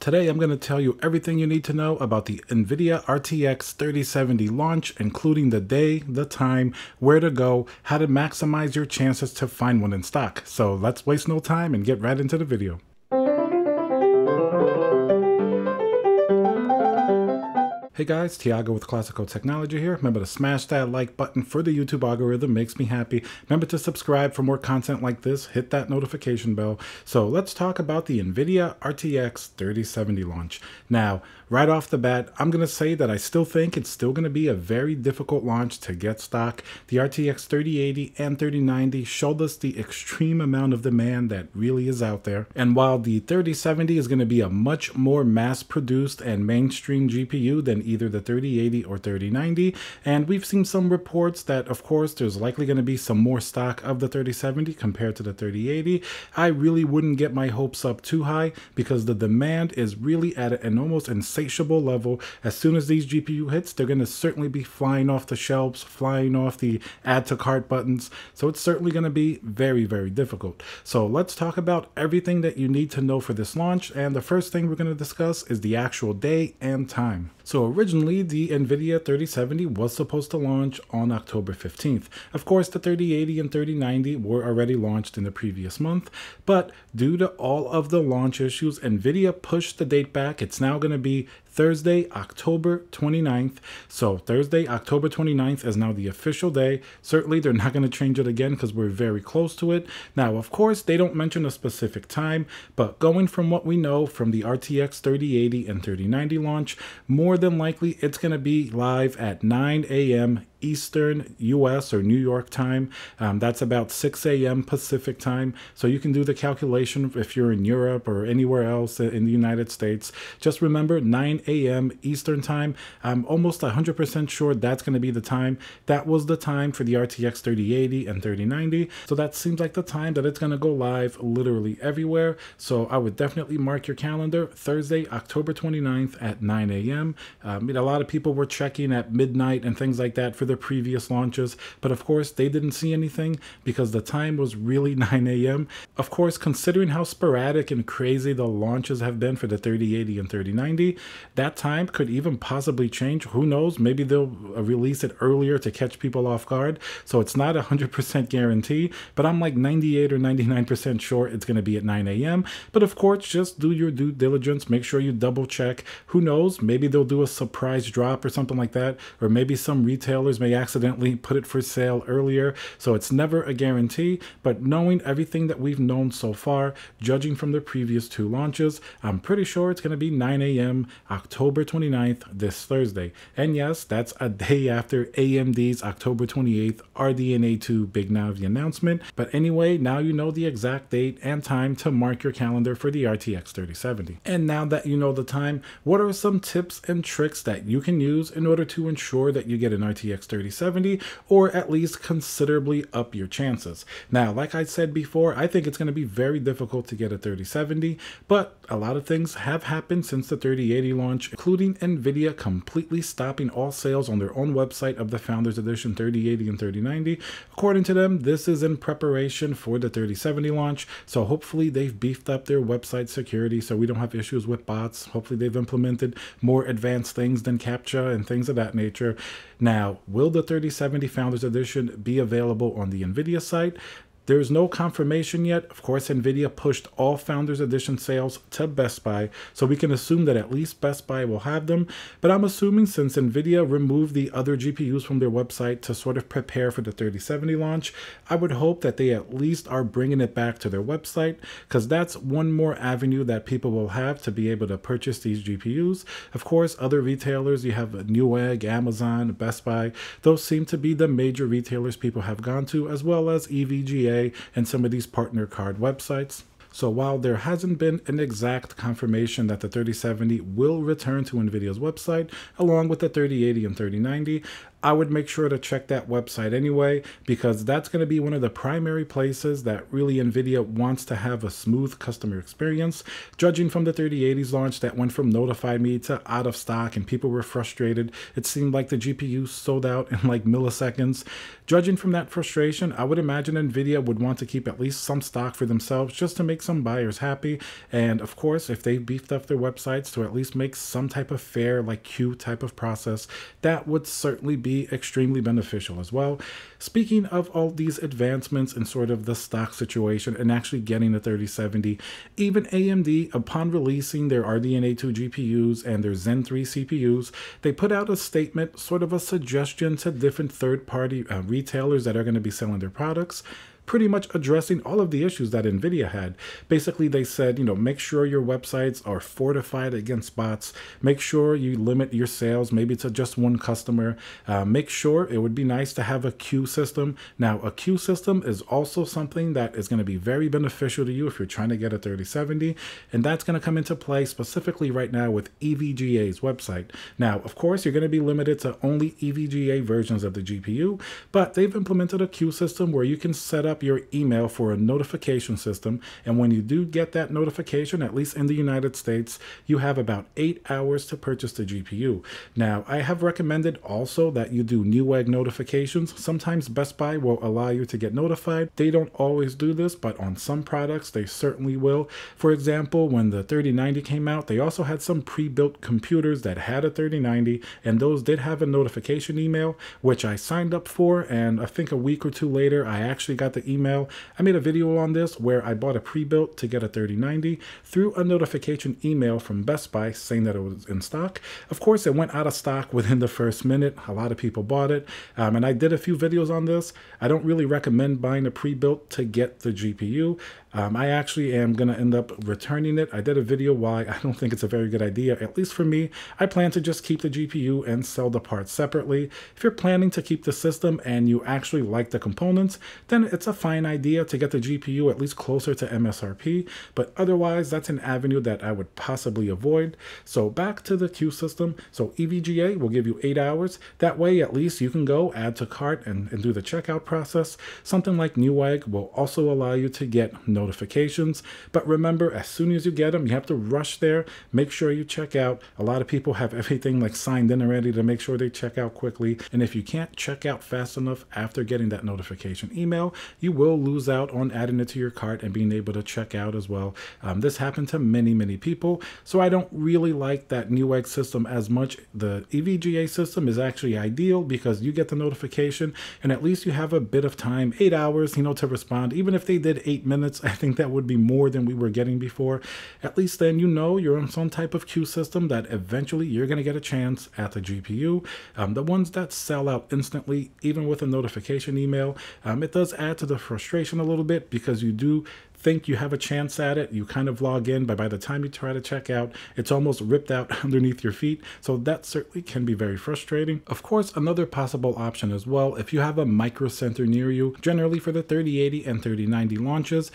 Today I'm going to tell you everything you need to know about the NVIDIA RTX 3070 launch, including the day, the time, where to go, how to maximize your chances to find one in stock. So let's waste no time and get right into the video. Hey guys, Tiago with Classical Technology here. Remember to smash that like button for the YouTube algorithm, makes me happy. Remember to subscribe for more content like this, hit that notification bell. So let's talk about the NVIDIA RTX 3070 launch. Now, right off the bat, I'm gonna say that I still think it's still gonna be a very difficult launch to get stock. The RTX 3080 and 3090 showed us the extreme amount of demand that really is out there. And while the 3070 is gonna be a much more mass-produced and mainstream GPU than either the 3080 or 3090. And we've seen some reports that, of course, there's likely going to be some more stock of the 3070 compared to the 3080. I really wouldn't get my hopes up too high because the demand is really at an almost insatiable level. As soon as these GPU hits, they're going to certainly be flying off the shelves, flying off the add to cart buttons. So it's certainly going to be very, very difficult. So let's talk about everything that you need to know for this launch. And the first thing we're going to discuss is the actual day and time. So originally, the NVIDIA 3070 was supposed to launch on October 15th. Of course, the 3080 and 3090 were already launched in the previous month, but due to all of the launch issues, NVIDIA pushed the date back. It's now going to be Thursday, October 29th. So Thursday, October 29th is now the official day. Certainly, they're not going to change it again because we're very close to it. Now, of course, they don't mention a specific time, but going from what we know from the RTX 3080 and 3090 launch, more than likely it's going to be live at 9 a.m. Eastern US or New York time. Um, that's about 6 a.m. Pacific time. So you can do the calculation if you're in Europe or anywhere else in the United States. Just remember 9 a.m. Eastern time. I'm almost 100% sure that's going to be the time. That was the time for the RTX 3080 and 3090. So that seems like the time that it's going to go live literally everywhere. So I would definitely mark your calendar Thursday, October 29th at 9 a.m. Um, I mean, a lot of people were checking at midnight and things like that for the previous launches, but of course they didn't see anything because the time was really 9 a.m. Of course, considering how sporadic and crazy the launches have been for the 3080 and 3090, that time could even possibly change. Who knows? Maybe they'll uh, release it earlier to catch people off guard. So it's not 100% guarantee, but I'm like 98 or 99% sure it's going to be at 9 a.m. But of course, just do your due diligence. Make sure you double check. Who knows? Maybe they'll do a surprise drop or something like that, or maybe some retailers may accidentally put it for sale earlier, so it's never a guarantee. But knowing everything that we've known so far, judging from the previous two launches, I'm pretty sure it's going to be 9 a.m. October 29th this Thursday. And yes, that's a day after AMD's October 28th RDNA 2 Big Navi announcement. But anyway, now you know the exact date and time to mark your calendar for the RTX 3070. And now that you know the time, what are some tips and tricks that you can use in order to ensure that you get an RTX 3070, or at least considerably up your chances. Now, like I said before, I think it's going to be very difficult to get a 3070, but a lot of things have happened since the 3080 launch, including Nvidia completely stopping all sales on their own website of the Founders Edition 3080 and 3090. According to them, this is in preparation for the 3070 launch, so hopefully they've beefed up their website security so we don't have issues with bots. Hopefully they've implemented more advanced things than CAPTCHA and things of that nature. Now, Will the 3070 Founders Edition be available on the NVIDIA site? There is no confirmation yet. Of course, NVIDIA pushed all Founders Edition sales to Best Buy, so we can assume that at least Best Buy will have them. But I'm assuming since NVIDIA removed the other GPUs from their website to sort of prepare for the 3070 launch, I would hope that they at least are bringing it back to their website, because that's one more avenue that people will have to be able to purchase these GPUs. Of course, other retailers, you have Newegg, Amazon, Best Buy, those seem to be the major retailers people have gone to, as well as EVGA and some of these partner card websites. So while there hasn't been an exact confirmation that the 3070 will return to NVIDIA's website along with the 3080 and 3090, I would make sure to check that website anyway because that's going to be one of the primary places that really NVIDIA wants to have a smooth customer experience. Judging from the 3080's launch that went from notify me to out of stock and people were frustrated, it seemed like the GPU sold out in like milliseconds. Judging from that frustration, I would imagine NVIDIA would want to keep at least some stock for themselves just to make make some buyers happy. And of course, if they beefed up their websites to at least make some type of fair, like queue type of process, that would certainly be extremely beneficial as well. Speaking of all these advancements in sort of the stock situation and actually getting the 3070, even AMD, upon releasing their RDNA 2 GPUs and their Zen 3 CPUs, they put out a statement, sort of a suggestion to different third party uh, retailers that are going to be selling their products pretty much addressing all of the issues that NVIDIA had. Basically, they said, you know, make sure your websites are fortified against bots, make sure you limit your sales maybe to just one customer, uh, make sure it would be nice to have a queue system. Now, a queue system is also something that is going to be very beneficial to you if you're trying to get a 3070, and that's going to come into play specifically right now with EVGA's website. Now, of course, you're going to be limited to only EVGA versions of the GPU, but they've implemented a queue system where you can set up up your email for a notification system. And when you do get that notification, at least in the United States, you have about eight hours to purchase the GPU. Now, I have recommended also that you do Newegg notifications. Sometimes Best Buy will allow you to get notified. They don't always do this, but on some products, they certainly will. For example, when the 3090 came out, they also had some pre-built computers that had a 3090, and those did have a notification email, which I signed up for. And I think a week or two later, I actually got the email. I made a video on this where I bought a pre-built to get a 3090 through a notification email from Best Buy saying that it was in stock. Of course, it went out of stock within the first minute. A lot of people bought it. Um, and I did a few videos on this. I don't really recommend buying a pre-built to get the GPU. Um, I actually am going to end up returning it. I did a video why I don't think it's a very good idea, at least for me. I plan to just keep the GPU and sell the parts separately. If you're planning to keep the system and you actually like the components, then it's a fine idea to get the GPU at least closer to MSRP, but otherwise that's an avenue that I would possibly avoid. So back to the queue system. So EVGA will give you eight hours. That way at least you can go add to cart and, and do the checkout process. Something like Newegg will also allow you to get no notifications. But remember, as soon as you get them, you have to rush there. Make sure you check out. A lot of people have everything like signed in already to make sure they check out quickly. And if you can't check out fast enough after getting that notification email, you will lose out on adding it to your cart and being able to check out as well. Um, this happened to many, many people. So I don't really like that Newegg system as much. The EVGA system is actually ideal because you get the notification and at least you have a bit of time, eight hours, you know, to respond. Even if they did eight minutes, I think that would be more than we were getting before. At least then you know you're on some type of queue system that eventually you're going to get a chance at the GPU. Um, the ones that sell out instantly, even with a notification email, um, it does add to the frustration a little bit because you do think you have a chance at it, you kind of log in, but by the time you try to check out, it's almost ripped out underneath your feet. So that certainly can be very frustrating. Of course, another possible option as well, if you have a micro center near you, generally for the 3080 and 3090 launches,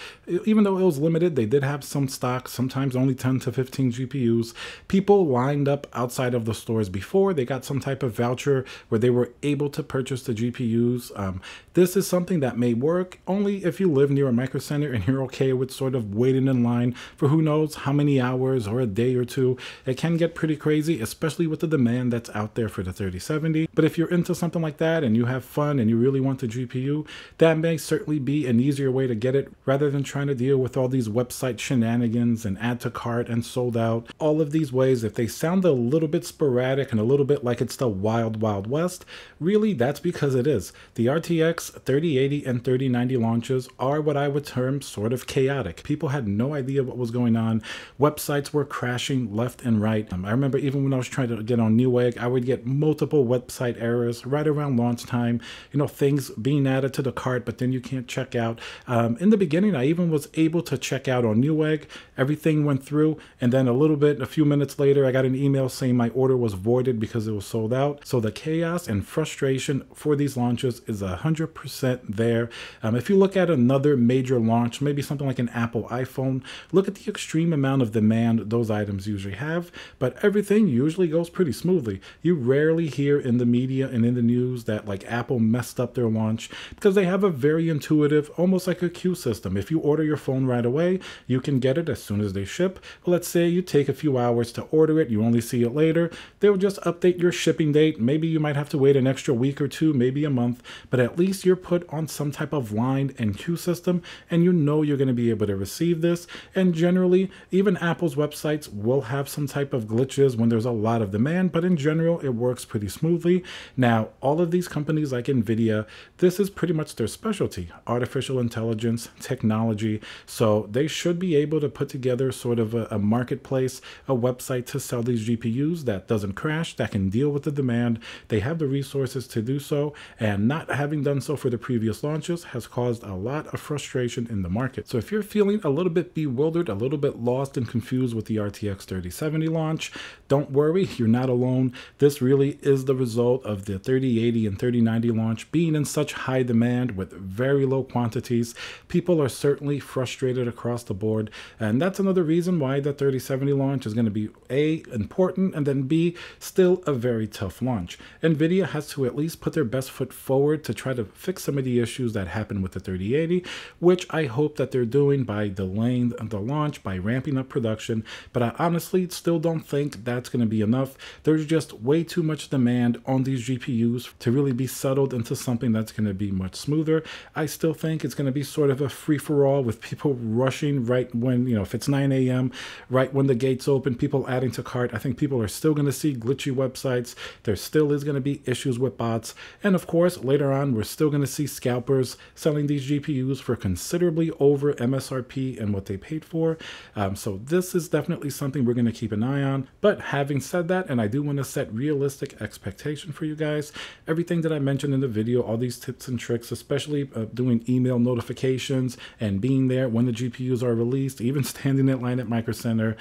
even though it was limited, they did have some stock, sometimes only 10 to 15 GPUs. People lined up outside of the stores before, they got some type of voucher where they were able to purchase the GPUs. Um, this is something that may work only if you live near a micro center and you're okay okay with sort of waiting in line for who knows how many hours or a day or two. It can get pretty crazy, especially with the demand that's out there for the 3070. But if you're into something like that and you have fun and you really want the GPU, that may certainly be an easier way to get it rather than trying to deal with all these website shenanigans and add to cart and sold out. All of these ways, if they sound a little bit sporadic and a little bit like it's the wild, wild west, really that's because it is. The RTX 3080 and 3090 launches are what I would term sort of chaotic. People had no idea what was going on. Websites were crashing left and right. Um, I remember even when I was trying to get on Newegg, I would get multiple website errors right around launch time, you know, things being added to the cart, but then you can't check out. Um, in the beginning, I even was able to check out on Newegg. Everything went through, and then a little bit, a few minutes later, I got an email saying my order was voided because it was sold out. So the chaos and frustration for these launches is 100% there. Um, if you look at another major launch, maybe some something like an Apple iPhone, look at the extreme amount of demand those items usually have, but everything usually goes pretty smoothly. You rarely hear in the media and in the news that like Apple messed up their launch because they have a very intuitive, almost like a queue system. If you order your phone right away, you can get it as soon as they ship. But let's say you take a few hours to order it, you only see it later, they'll just update your shipping date. Maybe you might have to wait an extra week or two, maybe a month, but at least you're put on some type of line and queue system and you know you're going going to be able to receive this. And generally, even Apple's websites will have some type of glitches when there's a lot of demand, but in general, it works pretty smoothly. Now, all of these companies like NVIDIA, this is pretty much their specialty artificial intelligence, technology. So they should be able to put together sort of a, a marketplace, a website to sell these GPUs that doesn't crash, that can deal with the demand. They have the resources to do so, and not having done so for the previous launches has caused a lot of frustration in the market. So so if you're feeling a little bit bewildered, a little bit lost and confused with the RTX 3070 launch, don't worry, you're not alone. This really is the result of the 3080 and 3090 launch being in such high demand with very low quantities. People are certainly frustrated across the board, and that's another reason why the 3070 launch is going to be A, important, and then B, still a very tough launch. NVIDIA has to at least put their best foot forward to try to fix some of the issues that happened with the 3080, which I hope that they're doing by delaying the launch, by ramping up production, but I honestly still don't think that's going to be enough. There's just way too much demand on these GPUs to really be settled into something that's going to be much smoother. I still think it's going to be sort of a free for all with people rushing right when, you know, if it's 9 a.m., right when the gates open, people adding to cart. I think people are still going to see glitchy websites. There still is going to be issues with bots. And of course, later on, we're still going to see scalpers selling these GPUs for considerably over over MSRP and what they paid for. Um, so this is definitely something we're going to keep an eye on. But having said that, and I do want to set realistic expectation for you guys, everything that I mentioned in the video, all these tips and tricks, especially uh, doing email notifications and being there when the GPUs are released, even standing in line at Micro Center,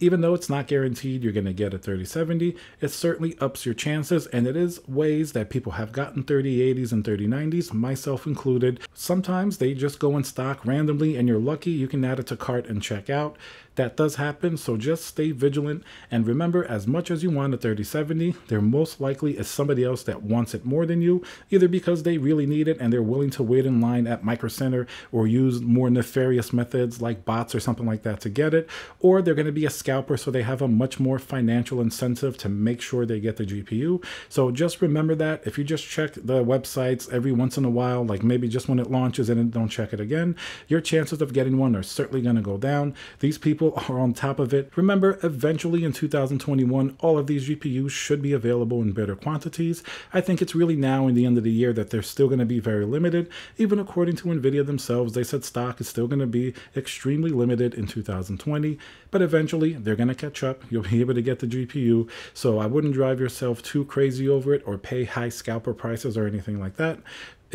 even though it's not guaranteed you're going to get a 3070, it certainly ups your chances, and it is ways that people have gotten 3080s and 3090s, myself included. Sometimes they just go in stock randomly, and you're lucky you can add it to cart and check out that does happen, so just stay vigilant and remember as much as you want a 3070, there most likely is somebody else that wants it more than you, either because they really need it and they're willing to wait in line at Micro Center or use more nefarious methods like bots or something like that to get it, or they're going to be a scalper so they have a much more financial incentive to make sure they get the GPU. So just remember that if you just check the websites every once in a while, like maybe just when it launches and don't check it again, your chances of getting one are certainly going to go down. These people people are on top of it. Remember, eventually in 2021, all of these GPUs should be available in better quantities. I think it's really now in the end of the year that they're still going to be very limited. Even according to NVIDIA themselves, they said stock is still going to be extremely limited in 2020, but eventually they're going to catch up. You'll be able to get the GPU. So I wouldn't drive yourself too crazy over it or pay high scalper prices or anything like that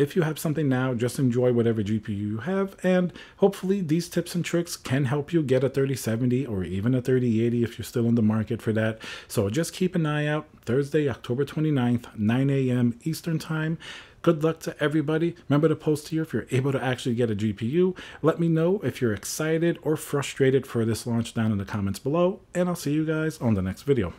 if you have something now, just enjoy whatever GPU you have, and hopefully these tips and tricks can help you get a 3070 or even a 3080 if you're still in the market for that. So just keep an eye out Thursday, October 29th, 9 a.m. Eastern Time. Good luck to everybody. Remember to post here if you're able to actually get a GPU. Let me know if you're excited or frustrated for this launch down in the comments below, and I'll see you guys on the next video.